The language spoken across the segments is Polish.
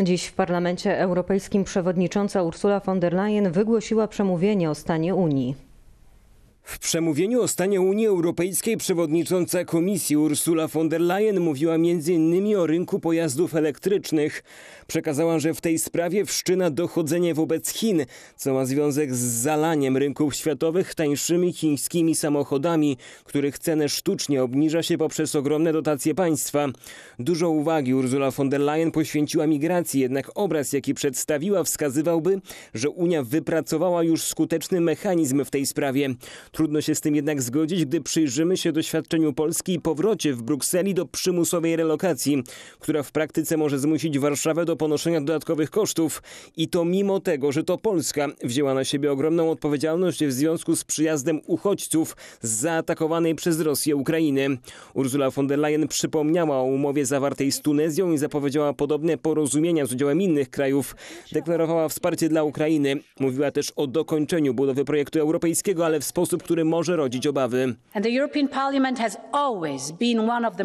Dziś w Parlamencie Europejskim przewodnicząca Ursula von der Leyen wygłosiła przemówienie o stanie Unii. W przemówieniu o stanie Unii Europejskiej przewodnicząca komisji Ursula von der Leyen mówiła m.in. o rynku pojazdów elektrycznych. Przekazała, że w tej sprawie wszczyna dochodzenie wobec Chin, co ma związek z zalaniem rynków światowych tańszymi chińskimi samochodami, których cenę sztucznie obniża się poprzez ogromne dotacje państwa. Dużo uwagi Ursula von der Leyen poświęciła migracji, jednak obraz, jaki przedstawiła, wskazywałby, że Unia wypracowała już skuteczny mechanizm w tej sprawie. Trudno się z tym jednak zgodzić, gdy przyjrzymy się doświadczeniu Polski i powrocie w Brukseli do przymusowej relokacji, która w praktyce może zmusić Warszawę do ponoszenia dodatkowych kosztów. I to mimo tego, że to Polska wzięła na siebie ogromną odpowiedzialność w związku z przyjazdem uchodźców z zaatakowanej przez Rosję Ukrainy. Ursula von der Leyen przypomniała o umowie zawartej z Tunezją i zapowiedziała podobne porozumienia z udziałem innych krajów. Deklarowała wsparcie dla Ukrainy. Mówiła też o dokończeniu budowy projektu europejskiego, ale w sposób który może rodzić obawy. Parliament has always been one of the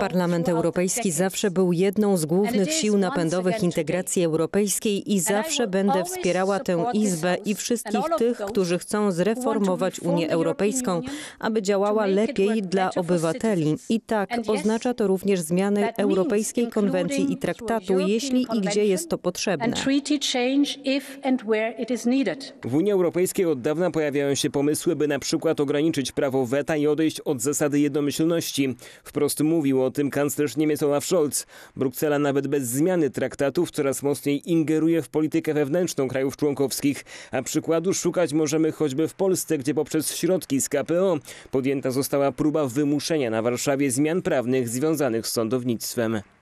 Parlament Europejski zawsze był jedną z głównych sił napędowych integracji europejskiej i zawsze będę wspierała tę Izbę i wszystkich tych, którzy chcą zreformować Unię Europejską, aby działała lepiej dla obywateli. I tak oznacza to również zmiany Europejskiej Konwencji i Traktatu, jeśli i gdzie jest to potrzebne. W Unii Europejskiej od dawna pojawiają się pomysły, by na przykład ograniczyć prawo weta i odejść od zasady jednomyślności. Wprost mówił o tym kanclerz Niemiec Olaf Scholz. Bruksela nawet bez zmiany traktatów coraz mocniej ingeruje w politykę wewnętrzną krajów członkowskich, a przykładu szukać możemy choćby w Polsce, gdzie poprzez środki z KPO podjęta została próba wymuszenia na Warszawie zmian prawnych związanych z sądownictwem.